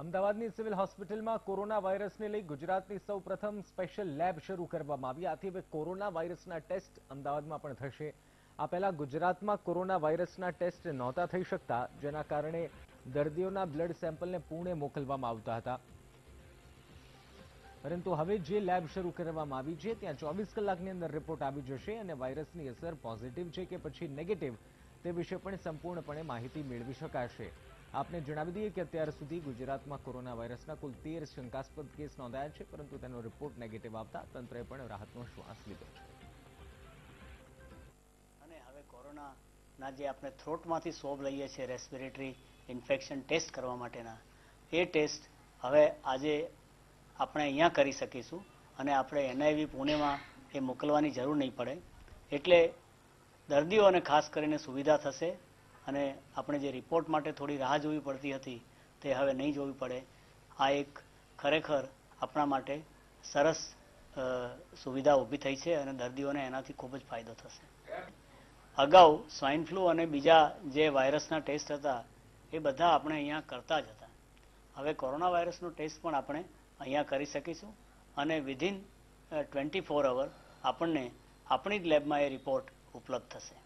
અમદાવાદની સિવિલ હોસ્પિટલમાં કોરોના વાયરસને લઈ ગુજરાતની સૌ પ્રથમ સ્પેશિયલ લેબ શરૂ કરવામાં આવી આથી હવે કોરોના વાયરસના ટેસ્ટ અમદાવાદમાં પણ થશે આ પહેલા ગુજરાતમાં કોરોના વાયરસના ટેસ્ટ નહોતા થઈ શકતા જેના કારણે દર્દીઓના બ્લડ સેમ્પલને પુણે મોકલવામાં આવતા હતા પરંતુ હવે જે લેબ શરૂ કરવામાં આવી છે ત્યાં ચોવીસ કલાકની અંદર રિપોર્ટ આવી જશે અને વાયરસની અસર પોઝિટિવ છે કે પછી નેગેટિવ તે વિશે પણ સંપૂર્ણપણે માહિતી મેળવી શકાશે આપને જણાવી દઈએ કે અત્યાર સુધી ગુજરાતમાં કોરોના વાયરસના કુલ તેર શંકાસ્પદ કેસ નોંધાયા છે પરંતુ તેનો રિપોર્ટ નેગેટિવ આવતા તંત્રએ પણ રાહતનો શ્વાસ લીધો છે અને હવે કોરોનાના જે આપણે થ્રોટમાંથી સોબ લઈએ છીએ રેસ્પિરેટરી ઇન્ફેક્શન ટેસ્ટ કરવા માટેના એ ટેસ્ટ હવે આજે આપણે અહીંયા કરી શકીશું અને આપણે એનઆઈવી પુણેમાં એ મોકલવાની જરૂર નહીં પડે એટલે દર્દીઓને ખાસ કરીને સુવિધા થશે અને આપણે જે રિપોર્ટ માટે થોડી રાહ જોવી પડતી હતી તે હવે નહીં જોવી પડે આ એક ખરેખર આપણા માટે સરસ સુવિધા ઊભી થઈ છે અને દર્દીઓને એનાથી ખૂબ જ ફાયદો થશે અગાઉ સ્વાઇન ફ્લૂ અને બીજા જે વાયરસના ટેસ્ટ હતા એ બધા આપણે અહીંયા કરતા જ હતા હવે કોરોના વાયરસનો ટેસ્ટ પણ આપણે અહીંયા કરી શકીશું અને વિધિન ટ્વેન્ટી ફોર અવર આપણને આપણી જ લેબમાં એ રિપોર્ટ ઉપલબ્ધ થશે